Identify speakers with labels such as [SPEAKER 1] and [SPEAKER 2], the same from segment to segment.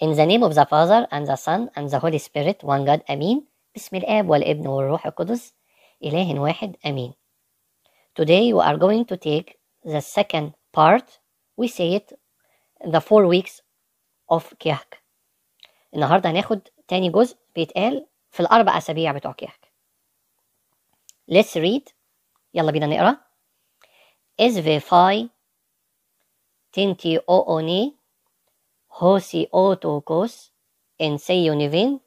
[SPEAKER 1] In the name of the Father, and the Son, and the Holy Spirit, one God, Amin. بسم الآب والابن والروح القدس إله واحد أمين. Today we are going to take the second part. We say it the four weeks of كيهك. النهاردة هناخد تاني جزء بيتقال في الأربع أسابيع بتوع كيهك. Let's read. يلا بينا نقرأ. إزفي فاي تنتي أو أوني Hosi autocos en seionivin,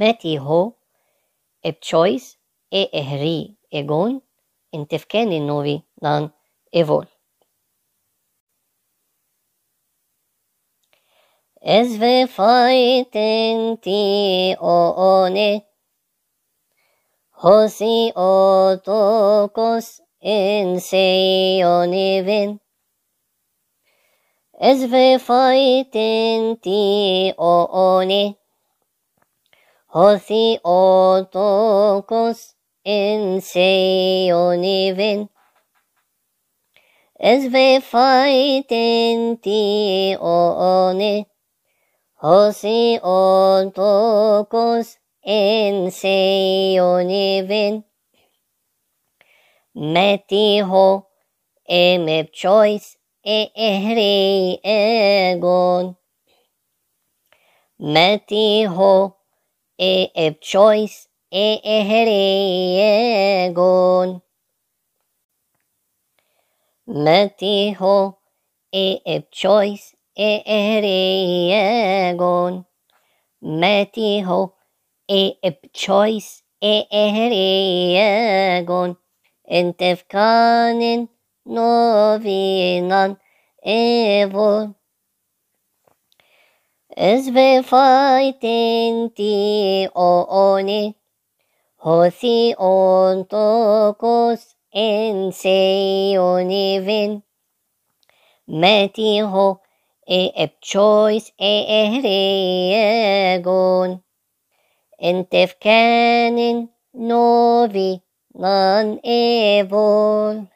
[SPEAKER 1] متى هو بتشويس اي اهري اجون ان تفكاني نوفي نان ايفول Es ve fighten ti one Hosi otokos en seionivin SVFITENTI ONE 星男遠征よにべん SVFITENTI ONE 星男遠征よにべん Metiho, emep choice. ergon. Metiho e choice ergon. Metiho e choice ergon. Metiho e choice ergon. انت في كانن novinan evil. Is be fighting ti oni, hosi on tokos en se onivin. Meti ho e epchois e ehregon. Entef canin novi non evil.